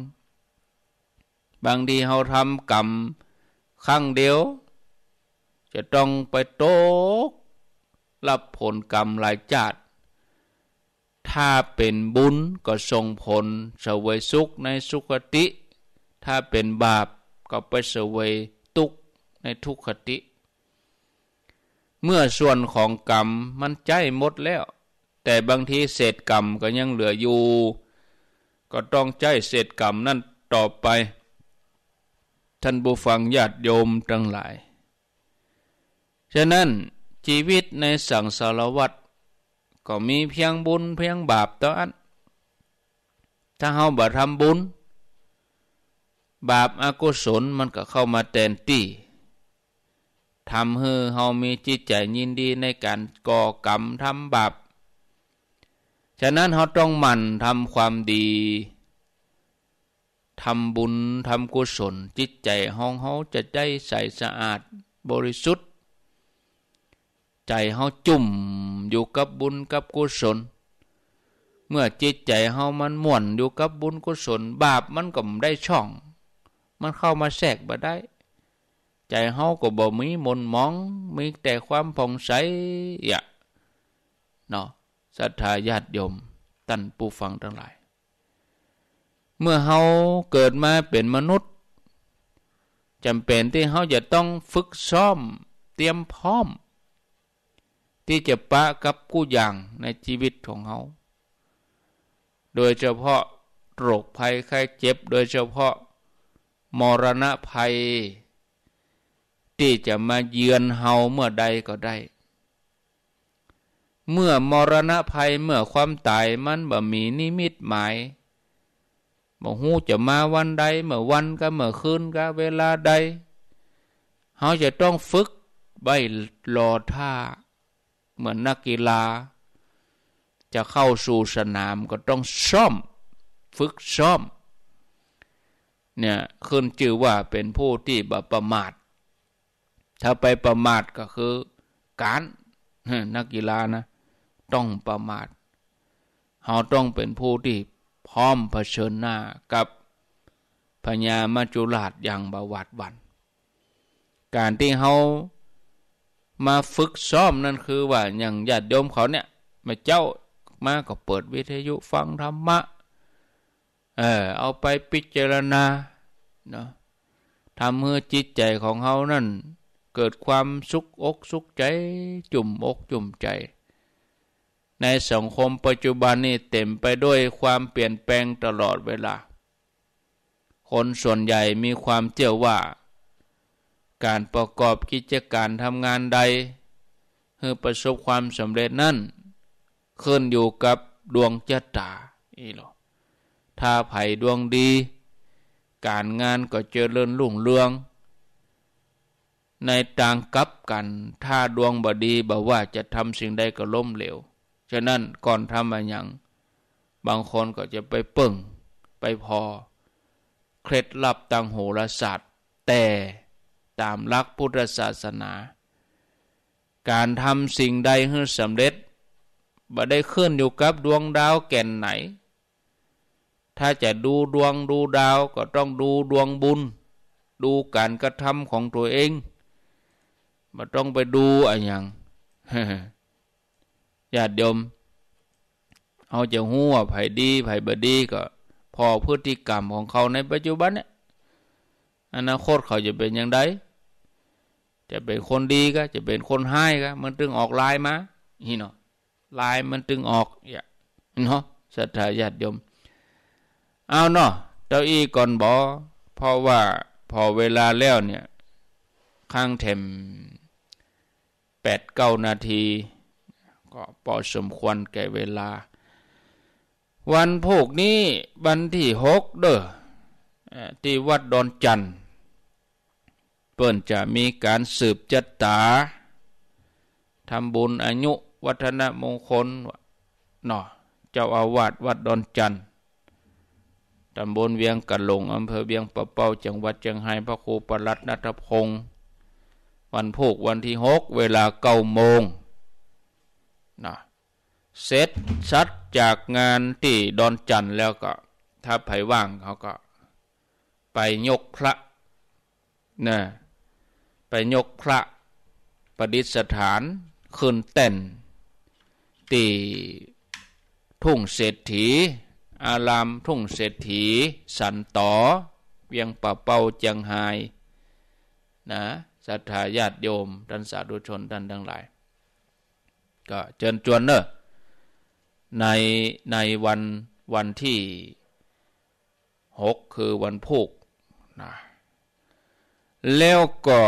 บางทีเขาทำกรรมครั้งเดียว จะต้องไปโตกรับผลกรรมหลายจาติถ้าเป็นบุญก็ส่งผลเสวยสุขในสุคติ ถ้าเป็นบาปก็ไปเสวยทุกข์ในทุกขติ เมื่อส่วนของกรรมมันใจหมดแล้ว แต่บางทีเศษกรรมก็ยังเหลืออยู่ก็ต้องใจเศษกรรมนั่นต่อไป ท่านบูฟังญาติโยมทั้งหลาย ฉะนั้นชีวิตในสังสารวัตรก็มีเพียงบุญเพียงบาปต่ออันถ้าเฮาบ่ทำบุญ บาปอากุศลมันก็เข้ามาแทนที่ทำให้เฮามีจิตใจยินดีในการก่อกรรมทำบาปฉะนั้นเขาต้องหมั่นทำความดี ทำบุญทำกุศล จิตใจห้องเขาจะได้ใสสะอาดบริสุทธิ์ ใจเขาจุ่มอยู่กับบุญกับกุศล เมื่อจิตใจเขามันม่วนอยู่กับบุญกุศล บาปมันก็ไม่ได้ช่อง มันเข้ามาแทรกมาได้ ใจเขาก็บ่มีมนมองมีแต่ความผ่องใสอย่าเนาะศรัทธาญาติโยมตั้นผู้ฟังทั้งหลาย เมื่อเขาเกิดมาเป็นมนุษย์จำเป็นที่เขาจะต้องฝึกซ้อมเตรียมพร้อม ที่จะปะกับกู้อย่างในชีวิตของเขา โดยเฉพาะโรคภัยไข้เจ็บ โดยเฉพาะมรณะภัย ที่จะมาเยือนเฮาเมื่อใดก็ได้เมื่อมรณะภัยเมื่อความตายมันบ่มีนิมิตหมายบ่ฮู้จะมาวันใดเมื่อวันก็เมื่อคืนก็ เวลาใดเขาจะต้องฝึกใบรอท่าเหมือนนักกีฬา จะเข้าสู่สนามก็ต้องซ่อม ฝึกซ่อม เนี่ยขึ้นชื่อว่าเป็นผู้ที่บประมาท ถ้าไปประมาทก็คือ การนักกีฬานะต้องประมาทเราต้องเป็นผู้ที่พร้อมเผชิญหน้า กับพญามาจุลาชอย่างบาวาดวัน การที่เขามาฝึกซ้อมนั่นคือว่าอย่างญาติโยมเขาเนี่ย มาเจ้ามาก็เปิดวิทยุฟังธรรมะ เออเอาไปพิจารณาเนาะทำให้จิตใจของเขานั่นเกิดความสุขอกสุขใจ จุ่มอกจุ่มใจในสังคมปัจจุบันนี่เต็มไปด้วยความเปลี่ยนแปลงตลอดเวลา คนส่วนใหญ่มีความเชื่อว่า การประกอบกิจการทำงานใดเพื่อประสบความสำเร็จนั้น ขึ้นอยู่กับดวงชะตาอีหรอถ้าไผ่ดวงดี การงานก็เจริญรุ่งเรือง ในต่างกับกัน ถ้าดวงบดีบอกว่าจะทำสิ่งใดก็ล้มเหลวฉะนั้นก่อนทำไาอย่าง บางคนก็จะไปเปิ่งไปพอ เคล็ดลับต่างโหราศาสตร์ แต่ตามหลักพุทธศาสนา การทำสิ่งใดให้สำเร็จบ่ได้ขึ้นอยู่กับดวงดาวแก่นไหน ถ้าจะดูดวงดูดาวก็ต้องดูดวงบุญ ดูการกระทำของตัวเองบ่ต้องไปดูอะไรอย่างญาติโยมเอาจะหัวไผ่ดีไผ่บดีก็ พอพฤติกรรมของเขาในปัจจุบันเนี่ย อนาคตเขาจะเป็นอย่างไรจะเป็นคนดีก็ จะเป็นคนให้ก็ มันตึงออกลายมา นี่เนาะลายมันตึงออกอย่าเนาะศรัทธาญาติโยม เอาเนาะเจ้าอีก่อนบอเพราะว่าพอเวลาแล้วเนี่ยข้างเทมแปดเก้านาทีก็พอสมควรแก่เวลา วันพุกนี้วันที่หกเด้อที่วัดดอนจันทร์เปิ่นจะมีการสืบจัตตาทำบุญอายุวัฒนมงคลเนาะเจ้าอาวาสวัดดอนจันทร์ตำบลเวียงกะหลงอำเภอเวียงปะเป้าจังหวัดเชียงไฮ้พระครูประลัดนัทพงศ์วันพุกวันที่หกเวลาเก้าโมงเสร็จชัดจากงานที่ดอนจันแล้วก็ ถ้าไผว่างเขาก็ ไปยกพระนะไปยกพระประดิษฐานขึ้นเต้นตีทุ่งเศรษฐี อารามทุ่งเศรษฐีสันต่อเวียงป่าเป้าจังไฮนะสัทธาญาติโยม ท่านสาธุชนท่านทั้งหลายก็เชิญชวนเนอะในในวันวันที่หกคือวันพุกนะแล้วก็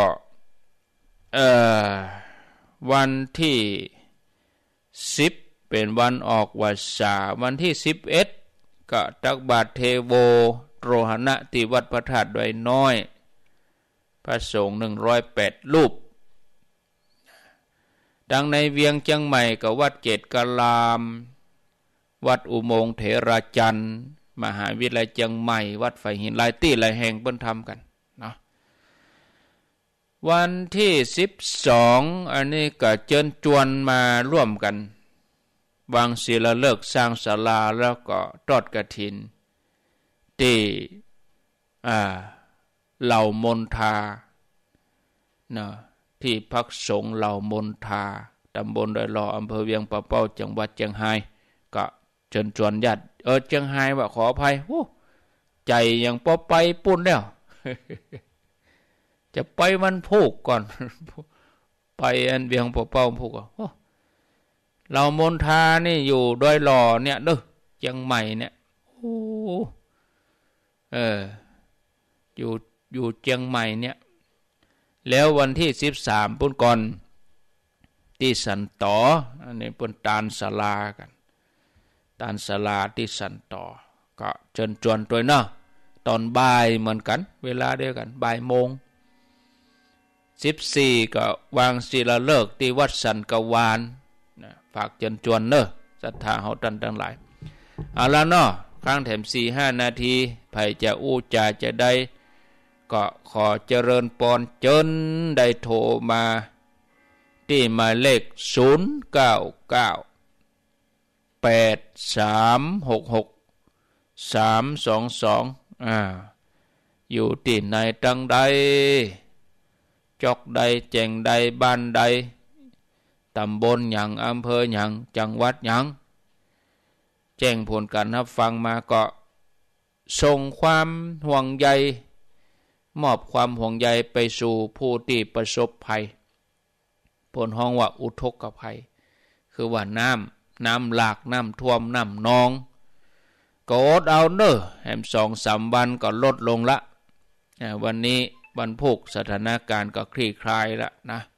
เออ่วันที่สิบเป็นวันออกวัสสาวันที่สิบเอ็ดก็ตักบาทเทโวโตรหณะติวัดพระธาตุดวยน้อย พระสงฆ์หนึ่งร้อยแปดรูป ดังในเวียงเจียงใหม่กับวัดเกตกลามวัดอุโมงเถราจันมหาวิทยาลัยเชียงใหม่ วัดไฟหินลายตี้หลายแห่งเบิ้นทำกันเนาะวันที่สิบสอง อันนี้ก็เชิญชวนมาร่วมกัน วางศิลาเลิกสร้างศาลาแล้วก็ทอดกระถิน ที่เหล่ามนทาเนาะที่พักสงเหล่ามนทาตำบลดอย่ออำเภอเวียงป่าเป้าจังหวัดเชียงไฮยชิญชวนญาติเออเจียงไฮ้ว่าขออภัยโอ้ใจยังพอไปปุ่นแล้วจะไปมันพูกก่อน ไปอันเบียงปอเป้าพูกอ่ะเรามนทานี่อยู่ด้วยหล่อเนี่ยเด้อเชียงใหม่เนี่ยโอ้เอออยู่อยู่เชียงใหม่เนี่ยแล้ววันที่สิบสามปุ่นก่อนที่สันต่ออันนี้ปุ่นตานสลากันตานสลาที่สันต่อก็เชิญชวนตัวเนาะตอนบ่ายเหมือนกัน เวลาเดียวกันบ่ายโมงสิบสี่ก็วางศิลาฤกษ์ที่วัดสันกวานนะฝากเชิญชวนเนอะศรัทธาเฮาตันทั้งหลายเอาละเนาะครั้งแถมสี่ห้านาทีไผยจะอู้จ่าจะได้ ก็ขอเจริญปอนจนได้โทรมาที่หมายเลขศูนย์เก้าเก้าดสามหกหกสามสองสองอ่าอยู่ที่ไหนตังใดจอกใดแจงใดบ้านใดตำบลหยังอำเภอหยังจังหวัดหยังแจ้งผลการรับฟังมาก็ ส่งความห่วงใย มอบความห่วงใยไปสู่ผู้ที่ประสบภัยผลห้องว่าอุทกภัย คือว่าน้ำน้ำหลากน้ำท่วมน้ำนอง ก็อดเอาเนอะแฮมสองสามวันก็ลดลงละวันนี้วันพุกสถานการณ์ก็คลี่คลายละนะจ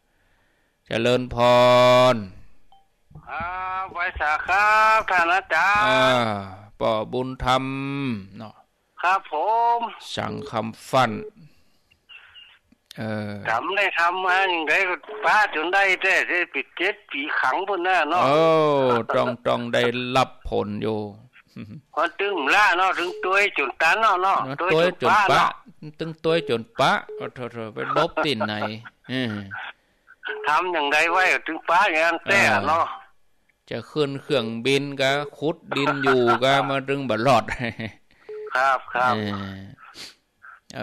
เจริญพรครับไวสาครับ ท่านอาจารย์ป่อบุญธรรมเนาะครับผมสั่งคำฟันทำได้ทำมาอย่างไรก็ป้าจนได้แต่ได้ปิดเจ็ดปีขังบนหน้าเนาะโอ้ตรงตรงได้รับผลอยู่พอตึงล่าเนาะถึงตัวจนตาเนาะเนาะตัวจนป้าตึงตัวจนปะโอ้โะเป็บบตินไหนทำอย่างไรไว้ถึงป้าอย่างนั้นแต่เนาะจะขึ้นเครื่องบินก็ขุดดินอยู่ก็มาถึงบัลลอดครับครับเอ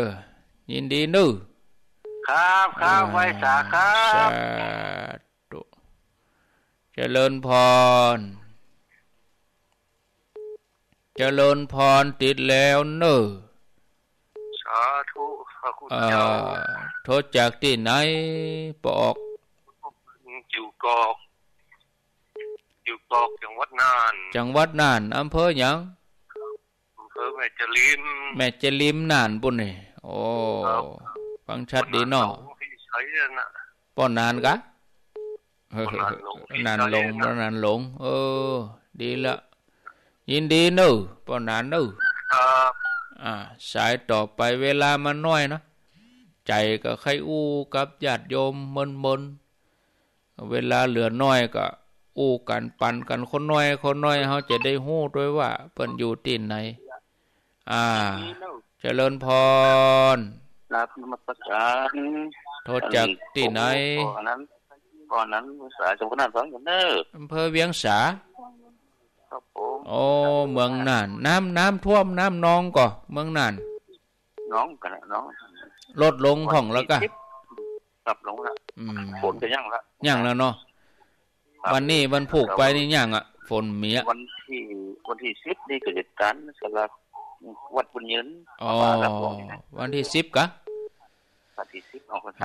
อยินดีนู่ครับครับ ไวสาครับสาธุจเจริญพร เจริญพรติดแล้ว เนอสาธุพระคุณเจ้า โทษจากที่ไหนปอก อยู่กอกอยู่กอกจังหวัดน่าน จังหวัดน่านอำเภอหยังอำเภอแม่จลิม แม่จลิมน่านปุ่นเนี่ยโอ้ฟังชัดดีเนาะป้อนนานกะนานลงนนานลง เออ ดีละ ยินดีเนอป้อนนานเนออ่า สายต่อไปเวลามันน้อยนะใจก็ใครอู้กับญาติโยมมนมนเวลาเหลือน้อยก็อู้กันปันกันคนน้อยคนน้อยเขาจะได้หู้ด้วยว่าเปิ้นอยู่ที่ไหน อ่าเจริญพรรับนมัสการ โทษจากที่ไหน ก่อนนั้นก่อนนั้นสาจังหวัดน่านฟยงกนเนออำเภอเวียงสา โอ้ เมืองน่าน น้ำน้ำท่วมน้ำนองก่อ เมืองน่านน้องกันน้องลดลงของแล้วก็กลับลงละฝนจะย่างละย่างแล้วเนาะ วันนี้วันผูกไปนี่ย่างอ่ะ ฝนเมียวันที่วันที่สิบนี่เกิดการสลับวัดบุญยืนอ๋อวันที่สิบกะวันที่สิบของคน